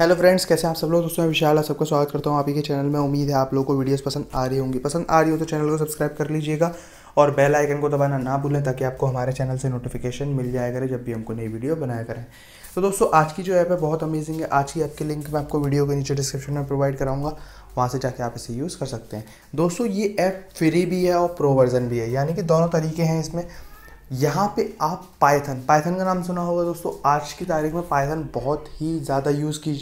hello friends कैसे आप सब लोग दोस्तों मैं विशाल सबका स्वागत करता हूँ आप ही के चैनल में उम्मीद है आप लोगों को वीडियोस पसंद आ रही होंगी पसंद आ रही हो तो चैनल को सब्सक्राइब कर लीजिएगा और बेल आइकन को दबाना ना भूलें ताकि आपको हमारे चैनल से नोटिफिकेशन मिल जाया करें जब भी हमको नई वीडियो बनाया करें तो दोस्तों आज की जो ऐप है बहुत अमेजिंग है आज की ऐप के लिंक मैं आपको वीडियो के नीचे डिस्क्रिप्शन में प्रोवाइड कराऊंगा वहाँ से जाके आप इसे यूज़ कर सकते हैं दोस्तों ये ऐप फ्री भी है और प्रो वर्जन भी है यानी कि दोनों तरीके हैं इसमें यहाँ पे आप पाइथन पाइथन का नाम सुना होगा दोस्तों आज की तारीख में पाइथन बहुत ही ज़्यादा यूज़ की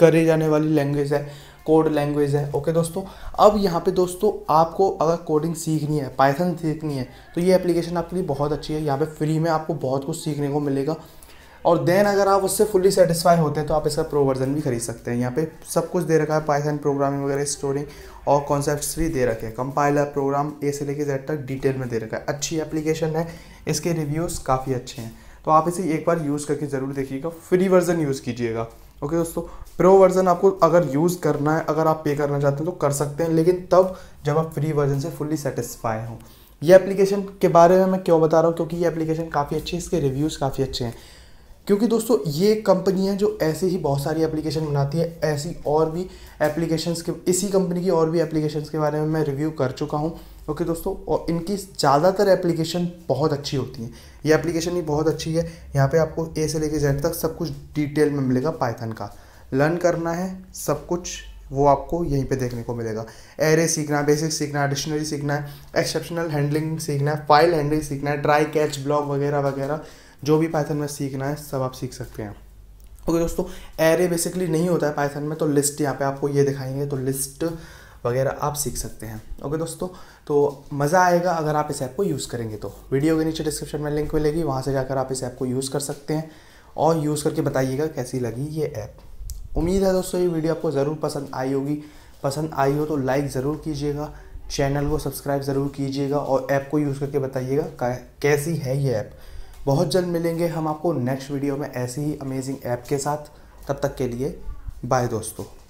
करे जाने वाली लैंग्वेज है कोड लैंग्वेज है ओके दोस्तों अब यहाँ पे दोस्तों आपको अगर कोडिंग सीखनी है पाइथन सीखनी है तो ये एप्लीकेशन आपके लिए बहुत अच्छी है यहाँ पे फ्री में आपको बहुत कुछ सीखने को मिलेगा और देन अगर आप उससे फुल्ली सेटिस्फाई होते हैं तो आप इसका प्रो वर्जन भी खरीद सकते हैं यहाँ पे सब कुछ दे रखा है पाइथन प्रोग्रामिंग वगैरह स्टोरिंग और कॉन्सेप्ट भी दे रखे हैं कंपाइलर प्रोग्राम ए से लेके जेड तक डिटेल में दे रखा है अच्छी एप्लीकेशन है इसके रिव्यूज़ काफ़ी अच्छे हैं तो आप इसे एक बार यूज़ करके ज़रूर देखिएगा फ्री वर्जन यूज़ कीजिएगा ओके दोस्तों प्रो वर्जन आपको अगर यूज़ करना है अगर आप पे करना चाहते हैं तो कर सकते हैं लेकिन तब जब आप फ्री वर्जन से फुल्ली सेटिस्फाई हों ये एप्लीकेशन के बारे में मैं क्यों बता रहा हूँ क्योंकि ये एप्लीकेशन काफ़ी अच्छी है इसके रिव्यूज़ काफ़ी अच्छे हैं क्योंकि दोस्तों ये कंपनियां जो ऐसे ही बहुत सारी एप्लीकेशन बनाती है ऐसी और भी एप्लीकेशंस के इसी कंपनी की और भी एप्लीकेशंस के बारे में मैं रिव्यू कर चुका हूँ ओके okay, दोस्तों और इनकी ज़्यादातर एप्लीकेशन बहुत अच्छी होती है ये एप्लीकेशन भी बहुत अच्छी है यहाँ पे आपको ए से लेके जेड तक सब कुछ डिटेल में मिलेगा पाइथन का लर्न करना है सब कुछ वो आपको यहीं पे देखने को मिलेगा एरे सीखना है बेसिक सीखना है डिक्शनरी सीखना है एक्सेप्शनल हैंडलिंग सीखना है फाइल हैंडलिंग सीखना है ट्राई कैच ब्लॉग वगैरह वगैरह जो भी पाइथन में सीखना है सब आप सीख सकते हैं ओके okay, दोस्तों एरे बेसिकली नहीं होता है पाइथन में तो लिस्ट यहाँ पे आपको ये दिखाएंगे तो लिस्ट वगैरह आप सीख सकते हैं ओके okay, दोस्तों तो मज़ा आएगा अगर आप इस ऐप को यूज़ करेंगे तो वीडियो के नीचे डिस्क्रिप्शन में लिंक मिलेगी वहाँ से जाकर आप इस ऐप को यूज़ कर सकते हैं और यूज़ करके बताइएगा कैसी लगी ये ऐप उम्मीद है दोस्तों ये वीडियो आपको ज़रूर पसंद आई होगी पसंद आई हो तो लाइक ज़रूर कीजिएगा चैनल को सब्सक्राइब ज़रूर कीजिएगा और ऐप को यूज़ करके बताइएगा कैसी है ये ऐप बहुत जल्द मिलेंगे हम आपको नेक्स्ट वीडियो में ऐसी ही अमेजिंग ऐप के साथ तब तक के लिए बाय दोस्तों